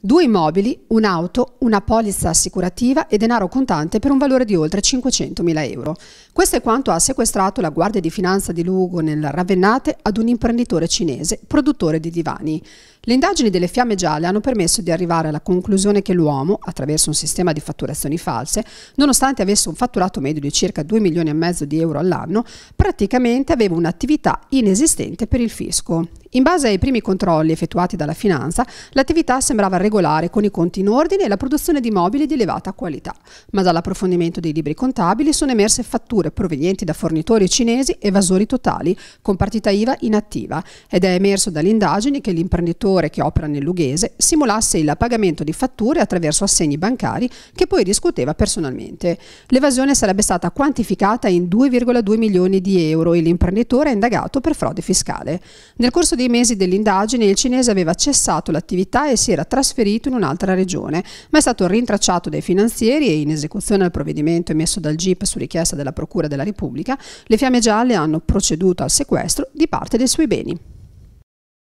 Due immobili, un'auto, una polizza assicurativa e denaro contante per un valore di oltre 500.000 euro. Questo è quanto ha sequestrato la Guardia di Finanza di Lugo nel Ravennate ad un imprenditore cinese, produttore di divani. Le indagini delle fiamme gialle hanno permesso di arrivare alla conclusione che l'uomo, attraverso un sistema di fatturazioni false, nonostante avesse un fatturato medio di circa 2 milioni e mezzo di euro all'anno, praticamente aveva un'attività inesistente per il fisco. In base ai primi controlli effettuati dalla finanza, l'attività sembrava regolare con i conti in ordine e la produzione di mobili di elevata qualità, ma dall'approfondimento dei libri contabili sono emerse fatture provenienti da fornitori cinesi evasori totali, con partita IVA inattiva, ed è emerso dalle indagini che l'imprenditore che opera nel Lughese simulasse il pagamento di fatture attraverso assegni bancari che poi discuteva personalmente. L'evasione sarebbe stata quantificata in 2,2 milioni di euro e l'imprenditore è indagato per frode fiscale. Nel corso dei mesi dell'indagine il cinese aveva cessato l'attività e si era trasferito in un'altra regione, ma è stato rintracciato dai finanzieri e in esecuzione al provvedimento emesso dal GIP su richiesta della Procura della Repubblica, le Fiamme Gialle hanno proceduto al sequestro di parte dei suoi beni.